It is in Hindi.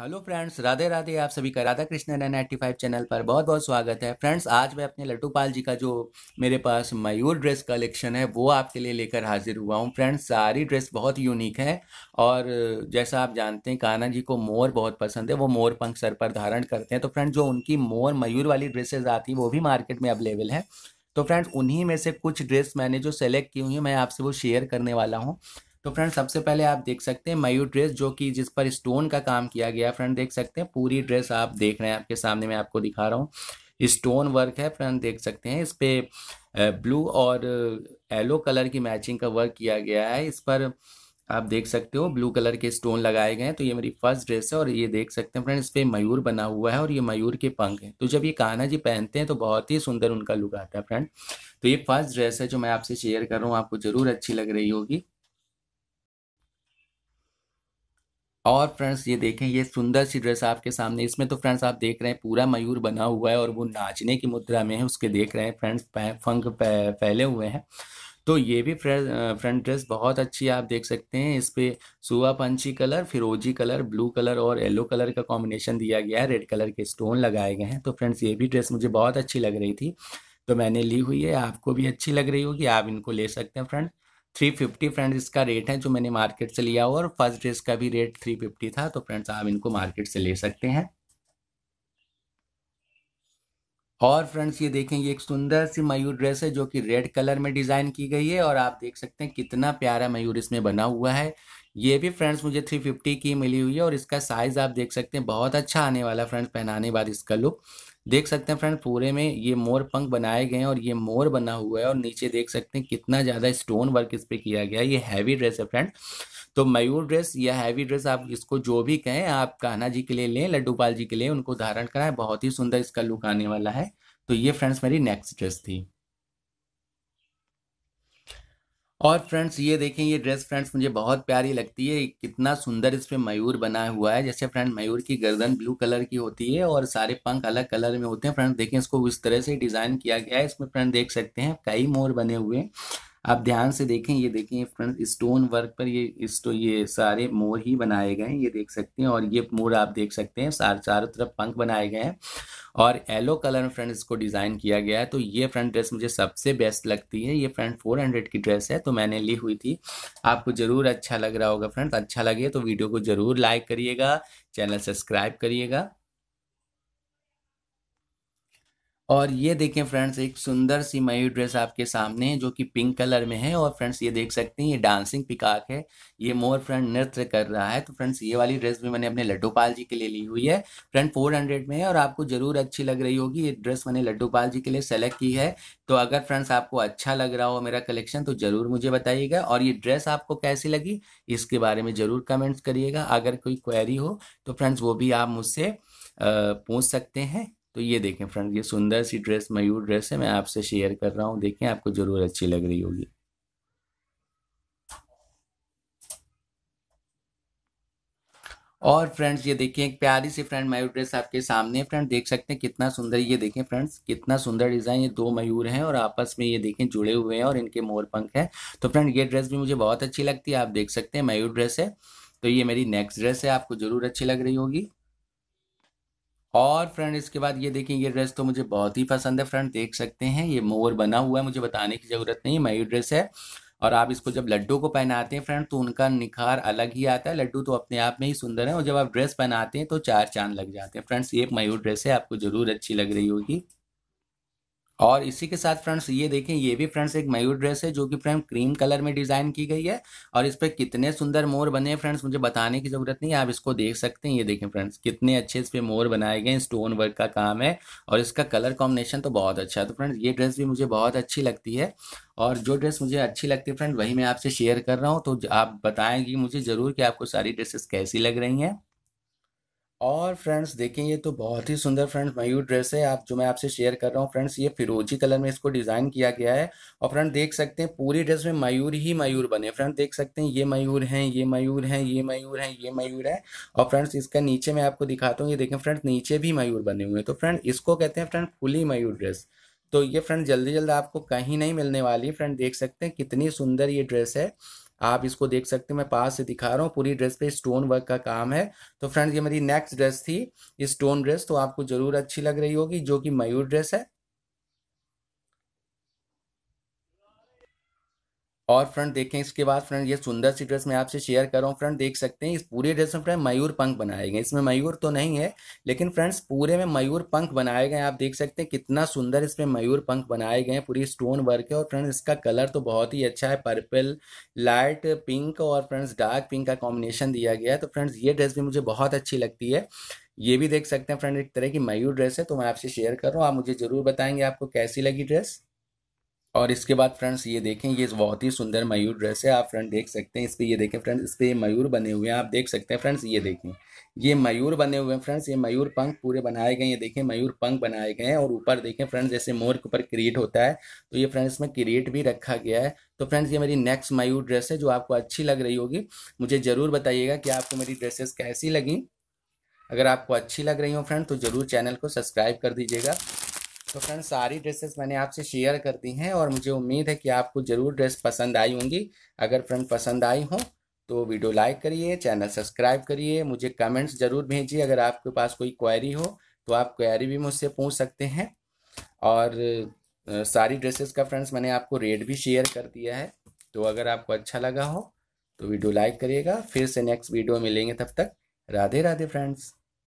हेलो फ्रेंड्स राधे राधे आप सभी का Radha Krishna N ninety five channel पर बहुत बहुत स्वागत है फ्रेंड्स आज मैं अपने लड्डू पाल जी का जो मेरे पास मयूर ड्रेस कलेक्शन है वो आपके लिए लेकर हाजिर हुआ हूँ फ्रेंड्स सारी ड्रेस बहुत यूनिक है और जैसा आप जानते हैं कान्हा जी को मोर बहुत पसंद है वो मोर पंख सर पर धारण करते हैं तो फ्रेंड्स जो उनकी मोर मयूर वाली ड्रेसेज आती है वो भी मार्केट में अवेलेबल है तो फ्रेंड्स उन्हीं में से कुछ ड्रेस मैंने जो सेलेक्ट की हुई है मैं आपसे वो शेयर करने वाला हूँ तो फ्रेंड सबसे पहले आप देख सकते हैं मयूर ड्रेस जो कि जिस पर स्टोन का काम किया गया है फ्रेंड देख सकते हैं पूरी ड्रेस आप देख रहे हैं आपके सामने मैं आपको दिखा रहा हूँ स्टोन वर्क है फ्रेंड देख सकते हैं इस पर ब्लू और येलो कलर की मैचिंग का वर्क किया गया है इस पर आप देख सकते हो ब्लू कलर के स्टोन लगाए गए हैं तो ये मेरी फर्स्ट ड्रेस है और ये देख सकते हैं फ्रेंड इस पर मयूर बना हुआ है और ये मयूर के पंख हैं तो जब ये कान्हा जी पहनते हैं तो बहुत ही सुंदर उनका लुक आता है फ्रेंड तो ये फर्स्ट ड्रेस है जो मैं आपसे शेयर कर रहा हूँ आपको ज़रूर अच्छी लग रही होगी और फ्रेंड्स ये देखें ये सुंदर सी ड्रेस आपके सामने इसमें तो फ्रेंड्स आप देख रहे हैं पूरा मयूर बना हुआ है और वो नाचने की मुद्रा में है उसके देख रहे हैं फ्रेंड्स फंक फैले हुए हैं तो ये भी फ्रेंड फ्रंट ड्रेस बहुत अच्छी आप देख सकते हैं इस पर सुबह कलर फिरोजी कलर ब्लू कलर और येलो कलर का कॉम्बिनेशन दिया गया है रेड कलर के स्टोन लगाए गए हैं तो फ्रेंड्स ये भी ड्रेस मुझे बहुत अच्छी लग रही थी तो मैंने ली हुई है आपको भी अच्छी लग रही होगी आप इनको ले सकते हैं फ्रेंड थ्री फिफ्टी फ्रेंड्स इसका रेट है जो मैंने मार्केट से लिया हुआ और फर्स्ट ड्रेस का भी रेट थ्री फिफ्टी था तो फ्रेंड्स आप इनको मार्केट से ले सकते हैं और फ्रेंड्स ये देखें ये एक सुंदर सी मयूर ड्रेस है जो कि रेड कलर में डिज़ाइन की गई है और आप देख सकते हैं कितना प्यारा मयूर इसमें बना हुआ है ये भी फ्रेंड्स मुझे थ्री फिफ्टी की मिली हुई है और इसका साइज़ आप देख सकते हैं बहुत अच्छा आने वाला फ्रेंड्स पहनाने बाद इसका लुक देख सकते हैं फ्रेंड पूरे में ये मोर पंख बनाए गए हैं और ये मोर बना हुआ है और नीचे देख सकते हैं कितना ज़्यादा स्टोन वर्क इस पर किया गया है ये हैवी ड्रेस है फ्रेंड तो मयूर ड्रेस या हैवी ड्रेस आप इसको जो भी कहें आप कान्हा जी के लिए लें लड्डूपाल जी के लिए उनको धारण कराएं बहुत ही सुंदर इसका लुक आने वाला है तो ये फ्रेंड्स मेरी नेक्स्ट ड्रेस थी और फ्रेंड्स ये देखें ये ड्रेस फ्रेंड्स मुझे बहुत प्यारी लगती है कितना सुंदर इस पे मयूर बना हुआ है जैसे फ्रेंड मयूर की गर्दन ब्लू कलर की होती है और सारे पंख अलग कलर में होते हैं फ्रेंड्स देखें इसको उस तरह से डिज़ाइन किया गया है इसमें फ्रेंड देख सकते हैं कई मोर बने हुए हैं आप ध्यान से देखें ये देखें फ्रेंड स्टोन वर्क पर ये इस तो ये सारे मोर ही बनाए गए हैं ये देख सकते हैं और ये मोर आप देख सकते हैं चारों तरफ पंख बनाए गए हैं और येलो कलर में फ्रेंड इसको डिज़ाइन किया गया है तो ये फ्रेंड ड्रेस मुझे सबसे बेस्ट लगती है ये फ्रेंड फोर हंड्रेड की ड्रेस है तो मैंने ली हुई थी आपको ज़रूर अच्छा लग रहा होगा फ्रेंड अच्छा लगे तो वीडियो को ज़रूर लाइक करिएगा चैनल सब्सक्राइब करिएगा और ये देखें फ्रेंड्स एक सुंदर सी मयूर ड्रेस आपके सामने है जो कि पिंक कलर में है और फ्रेंड्स ये देख सकते हैं ये डांसिंग पिकाक है ये मोर फ्रेंड नृत्य कर रहा है तो फ्रेंड्स ये वाली ड्रेस भी मैंने अपने लड्डूपाल जी के लिए ली हुई है फ्रेंड फोर हंड्रेड में है और आपको जरूर अच्छी लग रही होगी ये ड्रेस मैंने लड्डूपाल जी के लिए सेलेक्ट की है तो अगर फ्रेंड्स आपको अच्छा लग रहा हो मेरा कलेक्शन तो जरूर मुझे बताइएगा और ये ड्रेस आपको कैसी लगी इसके बारे में जरूर कमेंट्स करिएगा अगर कोई क्वेरी हो तो फ्रेंड्स वो भी आप मुझसे पूछ सकते हैं तो ये देखें फ्रेंड ये सुंदर सी ड्रेस मयूर ड्रेस है मैं आपसे शेयर कर रहा हूँ देखें आपको ज़रूर अच्छी लग रही होगी और फ्रेंड्स ये देखिए एक प्यारी सी फ्रेंड मयूर ड्रेस आपके सामने फ्रेंड देख सकते हैं कितना सुंदर ये देखें फ्रेंड्स कितना सुंदर डिज़ाइन ये दो मयूर हैं और आपस में ये देखें जुड़े हुए हैं और इनके मोर पंख हैं तो फ्रेंड ये ड्रेस भी मुझे बहुत अच्छी लगती है आप देख सकते हैं मयूर ड्रेस है तो ये मेरी नेक्स्ट ड्रेस है आपको ज़रूर अच्छी लग रही होगी और फ्रेंड इसके बाद ये देखें ये ड्रेस तो मुझे बहुत ही पसंद है फ्रेंड देख सकते हैं ये मोर बना हुआ है मुझे बताने की ज़रूरत नहीं मयूर ड्रेस है और आप इसको जब लड्डू को पहनाते हैं फ्रेंड तो उनका निखार अलग ही आता है लड्डू तो अपने आप में ही सुंदर है और जब आप ड्रेस पहनाते हैं तो चार चांद लग जाते हैं फ्रेंड्स ये मयूर ड्रेस है आपको ज़रूर अच्छी लग रही होगी और इसी के साथ फ्रेंड्स ये देखें ये भी फ्रेंड्स एक मयूर ड्रेस है जो कि फ्रेंड क्रीम कलर में डिज़ाइन की गई है और इस पर कितने सुंदर मोर बने हैं फ्रेंड्स मुझे बताने की ज़रूरत नहीं है आप इसको देख सकते हैं ये देखें फ्रेंड्स कितने अच्छे इस पर मोर बनाए गए हैं स्टोन वर्क का काम है और इसका कलर कॉम्बिनेशन तो बहुत अच्छा है तो फ्रेंड्स ये ड्रेस भी मुझे बहुत अच्छी लगती है और जो ड्रेस मुझे अच्छी लगती है फ्रेंड वही मैं आपसे शेयर कर रहा हूँ तो आप बताएँ मुझे ज़रूर कि आपको सारी ड्रेसेस कैसी लग रही हैं और फ्रेंड्स देखें ये तो बहुत ही सुंदर फ्रेंड्स मयूर ड्रेस है आप जो मैं आपसे शेयर कर रहा हूँ फ्रेंड्स ये फिरोजी कलर में इसको डिज़ाइन किया गया है और फ्रेंड देख सकते हैं पूरी ड्रेस में मयूर ही मयूर बने फ्रेंड देख सकते हैं ये मयूर हैं ये मयूर हैं ये मयूर हैं ये मयूर है और फ्रेंड्स इसका नीचे मैं आपको दिखाता हूँ ये देखें फ्रेंड्स नीचे भी मयूर बने हुए हैं तो फ्रेंड इसको कहते हैं फ्रेंड फुली मयूर ड्रेस तो ये फ्रेंड जल्दी जल्द आपको कहीं नहीं मिलने वाली फ्रेंड देख सकते हैं कितनी सुंदर ये ड्रेस है आप इसको देख सकते हैं मैं पास से दिखा रहा हूँ पूरी ड्रेस पे स्टोन वर्क का काम है तो फ्रेंड्स ये मेरी नेक्स्ट ड्रेस थी स्टोन ड्रेस तो आपको ज़रूर अच्छी लग रही होगी जो कि मयूर ड्रेस है और फ्रंट देखें इसके बाद फ्रेंड ये सुंदर सी ड्रेस मैं आपसे शेयर कर रहा हूँ फ्रंट देख सकते हैं इस पूरे ड्रेस में फ्रेंड मयूर पंख बनाए गए इसमें मयूर तो नहीं है लेकिन फ्रेंड्स पूरे में मयूर पंख बनाए गए आप देख सकते हैं कितना सुंदर इसमें मयूर पंख बनाए गए हैं पूरी स्टोन वर्क है और फ्रेंड्स इसका कलर तो बहुत ही अच्छा है पर्पल लाइट पिंक और फ्रेंड्स डार्क पिंक का कॉम्बिनेशन दिया गया है तो फ्रेंड्स ये ड्रेस भी मुझे बहुत अच्छी लगती है ये भी देख सकते हैं फ्रेंड एक तरह की मयूर ड्रेस है तो मैं आपसे शेयर कर रहा हूँ आप मुझे ज़रूर बताएंगे आपको कैसी लगी ड्रेस और इसके बाद फ्रेंड्स ये देखें ये बहुत ही सुंदर मयूर ड्रेस है आप फ्रेंड देख सकते हैं इस पर ये देखें फ्रेंड्स इस पर मयूर बने हुए हैं आप देख सकते हैं फ्रेंड्स ये देखें ये मयूर बने हुए हैं फ्रेंड्स ये मयूर पंख पूरे बनाए गए ये देखें मयूर पंख बनाए गए हैं और ऊपर देखें फ्रेंड्स जैसे मोर के ऊपर क्रिएट होता है तो ये फ्रेंड्स इसमें क्रिएट भी रखा गया है तो फ्रेंड्स ये मेरी नेक्स्ट मयूर ड्रेस है जो आपको अच्छी लग रही होगी मुझे ज़रूर बताइएगा कि आपको मेरी ड्रेसेस कैसी लगी अगर आपको अच्छी लग रही हो फ्रेंड तो ज़रूर चैनल को सब्सक्राइब कर दीजिएगा तो फ्रेंड्स सारी ड्रेसेस मैंने आपसे शेयर कर दी हैं और मुझे उम्मीद है कि आपको ज़रूर ड्रेस पसंद आई होंगी अगर फ्रेंड पसंद आई हो तो वीडियो लाइक करिए चैनल सब्सक्राइब करिए मुझे कमेंट्स ज़रूर भेजिए अगर आपके पास कोई क्वेरी हो तो आप क्वेरी भी मुझसे पूछ सकते हैं और सारी ड्रेसेस का फ्रेंड्स मैंने आपको रेट भी शेयर कर दिया है तो अगर आपको अच्छा लगा हो तो वीडियो लाइक करिएगा फिर से नेक्स्ट वीडियो मिलेंगे तब तक राधे राधे फ्रेंड्स